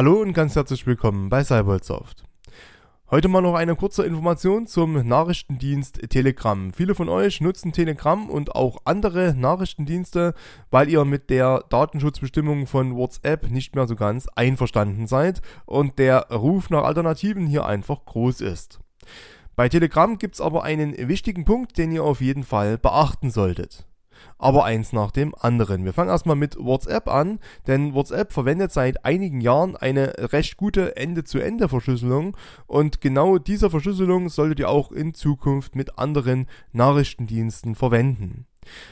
Hallo und ganz herzlich willkommen bei Cybersoft. Heute mal noch eine kurze Information zum Nachrichtendienst Telegram. Viele von euch nutzen Telegram und auch andere Nachrichtendienste, weil ihr mit der Datenschutzbestimmung von WhatsApp nicht mehr so ganz einverstanden seid und der Ruf nach Alternativen hier einfach groß ist. Bei Telegram gibt es aber einen wichtigen Punkt, den ihr auf jeden Fall beachten solltet aber eins nach dem anderen. Wir fangen erstmal mit WhatsApp an, denn WhatsApp verwendet seit einigen Jahren eine recht gute Ende-zu-Ende-Verschlüsselung und genau diese Verschlüsselung solltet ihr auch in Zukunft mit anderen Nachrichtendiensten verwenden.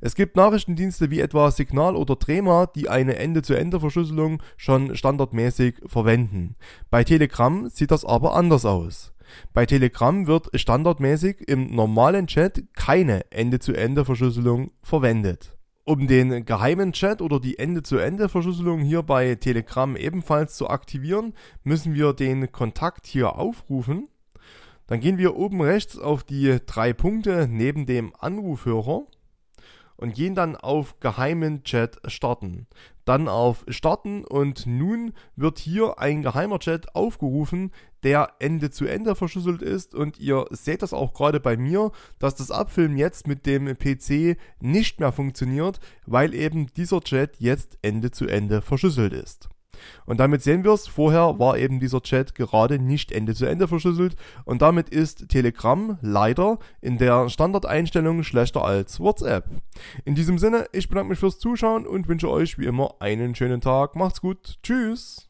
Es gibt Nachrichtendienste wie etwa Signal oder Trema, die eine Ende-zu-Ende-Verschlüsselung schon standardmäßig verwenden. Bei Telegram sieht das aber anders aus. Bei Telegram wird standardmäßig im normalen Chat keine Ende-zu-Ende-Verschlüsselung verwendet. Um den geheimen Chat oder die Ende-zu-Ende-Verschlüsselung hier bei Telegram ebenfalls zu aktivieren, müssen wir den Kontakt hier aufrufen. Dann gehen wir oben rechts auf die drei Punkte neben dem Anrufhörer und gehen dann auf geheimen Chat starten. Dann auf starten und nun wird hier ein geheimer Chat aufgerufen, der Ende zu Ende verschlüsselt ist und ihr seht das auch gerade bei mir, dass das Abfilmen jetzt mit dem PC nicht mehr funktioniert, weil eben dieser Chat jetzt Ende zu Ende verschlüsselt ist. Und damit sehen wir es, vorher war eben dieser Chat gerade nicht Ende zu Ende verschlüsselt und damit ist Telegram leider in der Standardeinstellung schlechter als WhatsApp. In diesem Sinne, ich bedanke mich fürs Zuschauen und wünsche euch wie immer einen schönen Tag. Macht's gut. Tschüss.